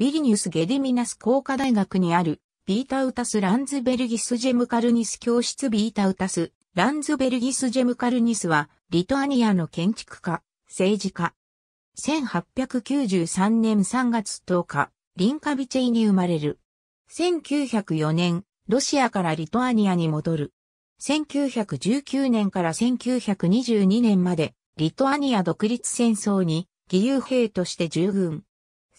ビリニュス・ゲデミナス工科大学にある、ビータウタス・ランズベルギス・ジェムカルニス教室ビータウタス・ランズベルギス・ジェムカルニスは、リトアニアの建築家、政治家。1893年3月10日、リンカビチェイに生まれる。1904年、ロシアからリトアニアに戻る。1919年から1922年まで、リトアニア独立戦争に義勇兵として従軍。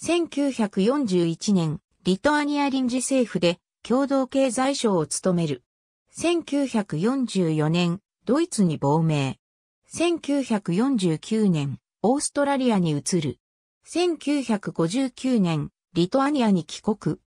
1941年、リトアニア臨時政府で共同経済省を務める。1944年、ドイツに亡命。1949年、オーストラリアに移る。1959年、リトアニアに帰国。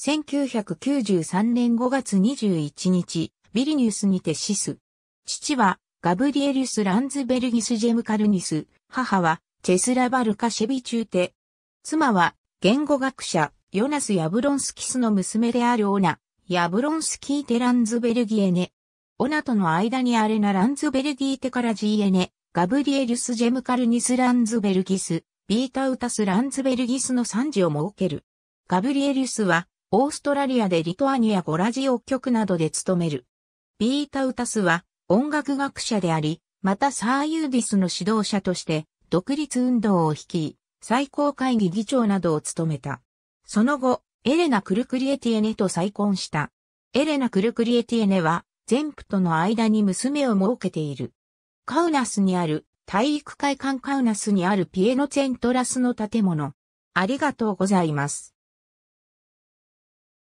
1993年5月21日、ビリニュスにて死す。父は、ガブリエリュス・ランズベルギス・ジェムカルニス、母は、チェスラバルカシェビチューテ、妻は、言語学者、ヨナス・ヤブロンスキスの娘であるオナ、ヤブロンスキーテ・ランズベルギエネ。オナとの間にアレナ・ランズベルギーテからジーエネ、ガブリエルス・ジェムカルニス・ランズベルギス、ビータウタス・ランズベルギスの産地を設ける。ガブリエルスは、オーストラリアでリトアニア語ラジオ局などで務める。ビータウタスは、音楽学者であり、またサーユーディスの指導者として、独立運動を率い、最高会議議長などを務めた。その後、エレナ・クルクリエティエネと再婚した。エレナ・クルクリエティエネは、全部との間に娘を設けている。カウナスにある、体育会館カウナスにあるピエノツェントラスの建物。ありがとうございます。